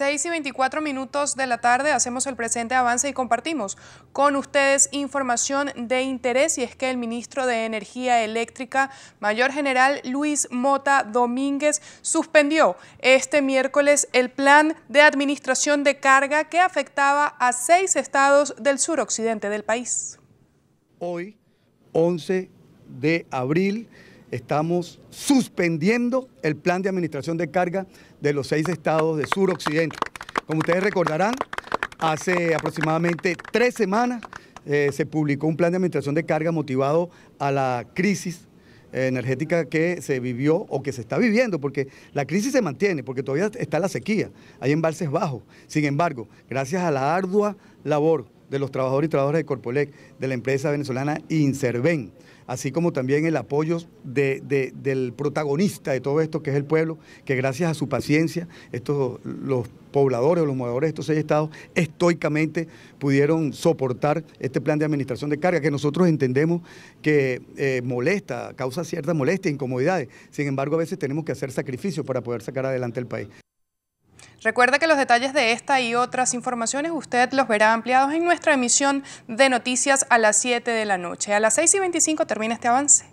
6 y 24 minutos de la tarde hacemos el presente avance y compartimos con ustedes información de interés y es que el ministro de Energía Eléctrica, Mayor General Luis Mota Domínguez, suspendió este miércoles el plan de administración de carga que afectaba a seis estados del suroccidente del país. Hoy, 11 de abril, estamos suspendiendo el plan de administración de carga de los seis estados de suroccidente. Como ustedes recordarán, hace aproximadamente tres semanas eh, se publicó un plan de administración de carga motivado a la crisis eh, energética que se vivió o que se está viviendo, porque la crisis se mantiene, porque todavía está la sequía, hay embalses bajos. Sin embargo, gracias a la ardua labor de los trabajadores y trabajadoras de Corpolec, de la empresa venezolana Inserven, así como también el apoyo del protagonista de todo esto, que es el pueblo, que gracias a su paciencia, estos, los pobladores o los moradores de estos seis estados estoicamente pudieron soportar este plan de administración de carga, que nosotros entendemos que eh, molesta, causa cierta molestia, incomodidades. Sin embargo, a veces tenemos que hacer sacrificios para poder sacar adelante el país. Recuerda que los detalles de esta y otras informaciones usted los verá ampliados en nuestra emisión de noticias a las 7 de la noche. A las 6 y 25 termina este avance.